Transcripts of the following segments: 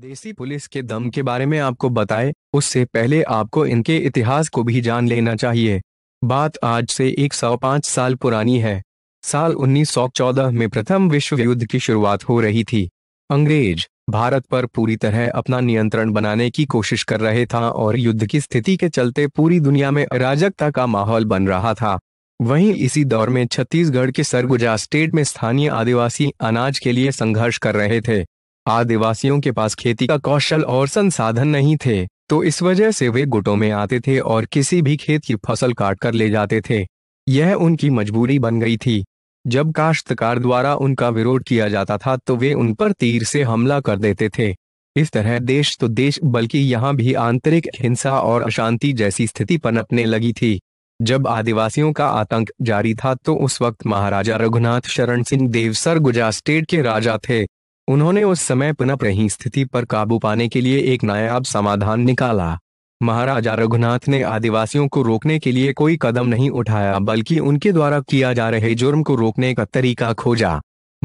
देसी पुलिस के दम के बारे में आपको बताए उससे पहले आपको इनके इतिहास को भी जान लेना चाहिए बात आज से 105 साल पुरानी है साल 1914 में प्रथम विश्व युद्ध की शुरुआत हो रही थी अंग्रेज भारत पर पूरी तरह अपना नियंत्रण बनाने की कोशिश कर रहे था और युद्ध की स्थिति के चलते पूरी दुनिया में अराजकता का माहौल बन रहा था वहीं इसी दौर में छत्तीसगढ़ के सरगुजा स्टेट में स्थानीय आदिवासी अनाज के लिए संघर्ष कर रहे थे आदिवासियों के पास खेती का कौशल और संसाधन नहीं थे तो इस वजह से वे गुटों में आते थे और किसी भी खेत की फसल काट कर ले जाते थे यह उनकी मजबूरी बन गई थी जब काश्तकार द्वारा उनका विरोध किया जाता था तो वे उन पर तीर से हमला कर देते थे इस तरह देश तो देश बल्कि यहाँ भी आंतरिक हिंसा और अशांति जैसी स्थिति पनपने लगी थी जब आदिवासियों का आतंक जारी था तो उस वक्त महाराजा रघुनाथ शरण सिंह देवसर गुजरात स्टेट के राजा थे उन्होंने उस समय पुनप रही स्थिति पर काबू पाने के लिए एक नायाब समाधान निकाला महाराजा रघुनाथ ने आदिवासियों को रोकने के लिए कोई कदम नहीं उठाया बल्कि उनके द्वारा किया जा रहे जुर्म को रोकने का तरीका खोजा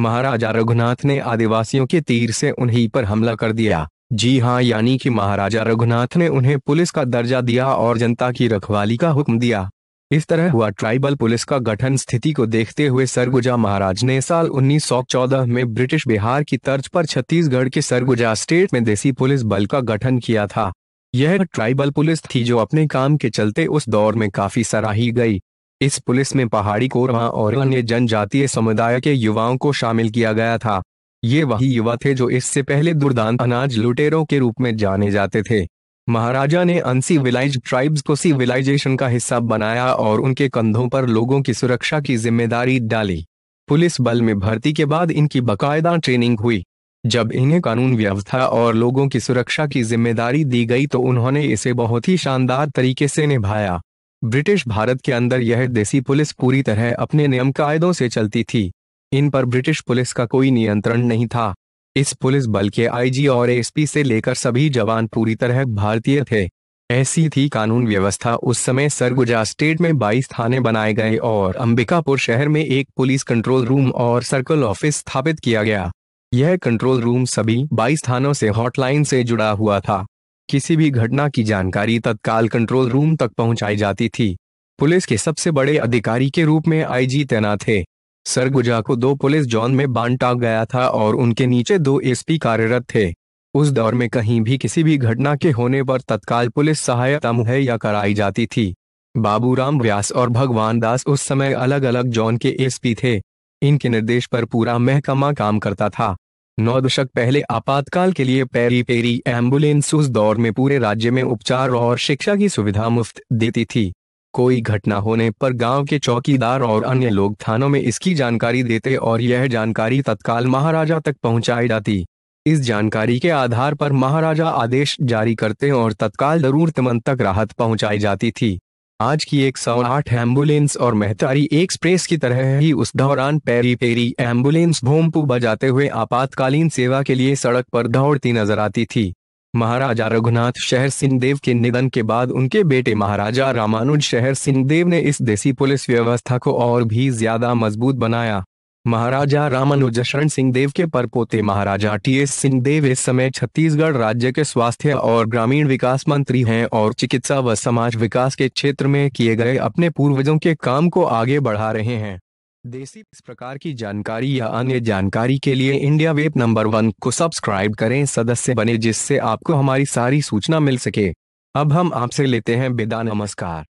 महाराजा रघुनाथ ने आदिवासियों के तीर से उन्हीं पर हमला कर दिया जी हाँ यानी कि महाराजा रघुनाथ ने उन्हें पुलिस का दर्जा दिया और जनता की रखवाली का हुक्म दिया इस तरह हुआ ट्राइबल पुलिस का गठन स्थिति को देखते हुए सरगुजा महाराज ने साल 1914 में ब्रिटिश बिहार की तर्ज पर छत्तीसगढ़ के सरगुजा स्टेट में देसी पुलिस बल का गठन किया था यह ट्राइबल पुलिस थी जो अपने काम के चलते उस दौर में काफी सराही गई इस पुलिस में पहाड़ी कोरवा और अन्य जनजातीय समुदाय के युवाओं को शामिल किया गया था ये वही युवा थे जो इससे पहले दुर्दांत अनाज लुटेरों के रूप में जाने जाते थे महाराजा ने विलाइज ट्राइब्स को सिविलाइजेशन का हिस्सा बनाया और उनके कंधों पर लोगों की सुरक्षा की जिम्मेदारी डाली पुलिस बल में भर्ती के बाद इनकी बाकायदा ट्रेनिंग हुई जब इन्हें कानून व्यवस्था और लोगों की सुरक्षा की जिम्मेदारी दी गई तो उन्होंने इसे बहुत ही शानदार तरीके से निभाया ब्रिटिश भारत के अंदर यह देसी पुलिस पूरी तरह अपने नियम कायदों से चलती थी इन पर ब्रिटिश पुलिस का कोई नियंत्रण नहीं था इस पुलिस बल के आईजी और एसपी से लेकर सभी जवान पूरी तरह भारतीय थे ऐसी थी कानून व्यवस्था उस समय सरगुजा स्टेट में 22 थाने बनाए गए और अंबिकापुर शहर में एक पुलिस कंट्रोल रूम और सर्कल ऑफिस स्थापित किया गया यह कंट्रोल रूम सभी 22 थानों से हॉटलाइन से जुड़ा हुआ था किसी भी घटना की जानकारी तत्काल कंट्रोल रूम तक पहुंचाई जाती थी पुलिस के सबसे बड़े अधिकारी के रूप में आईजी तैनात थे सरगुजा को दो पुलिस जॉन में बांटा गया था और उनके नीचे दो एसपी कार्यरत थे उस दौर में कहीं भी किसी भी घटना के होने पर तत्काल पुलिस सहायता मुहैया कराई जाती थी बाबूराम व्यास और भगवान दास उस समय अलग अलग जॉन के एसपी थे इनके निर्देश पर पूरा महकमा काम करता था नौ दशक पहले आपातकाल के लिए पेरी पेरी एम्बुलेंस उस दौर में पूरे राज्य में उपचार और शिक्षा की सुविधा मुफ्त देती थी कोई घटना होने पर गांव के चौकीदार और अन्य लोग थानों में इसकी जानकारी देते और यह जानकारी तत्काल महाराजा तक पहुंचाई जाती इस जानकारी के आधार पर महाराजा आदेश जारी करते और तत्काल जरूरतमंद तक राहत पहुंचाई जाती थी आज की एक सौ आठ एम्बुलेंस और मेहतारी एक्सप्रेस की तरह ही उस दौरान पेरी पेरी एम्बुलेंस भोमपू बजाते हुए आपातकालीन सेवा के लिए सड़क पर दौड़ती नजर आती थी महाराजा रघुनाथ शहर सिंहदेव के निधन के बाद उनके बेटे महाराजा रामानुज शहर सिंहदेव ने इस देसी पुलिस व्यवस्था को और भी ज्यादा मजबूत बनाया महाराजा रामानुज शरण सिंहदेव के परपोते महाराजा टी एस सिंहदेव इस समय छत्तीसगढ़ राज्य के स्वास्थ्य और ग्रामीण विकास मंत्री हैं और चिकित्सा व समाज विकास के क्षेत्र में किए गए अपने पूर्वजों के काम को आगे बढ़ा रहे हैं देसी इस प्रकार की जानकारी या अन्य जानकारी के लिए इंडिया वेब नंबर वन को सब्सक्राइब करें सदस्य बने जिससे आपको हमारी सारी सूचना मिल सके अब हम आपसे लेते हैं विदा नमस्कार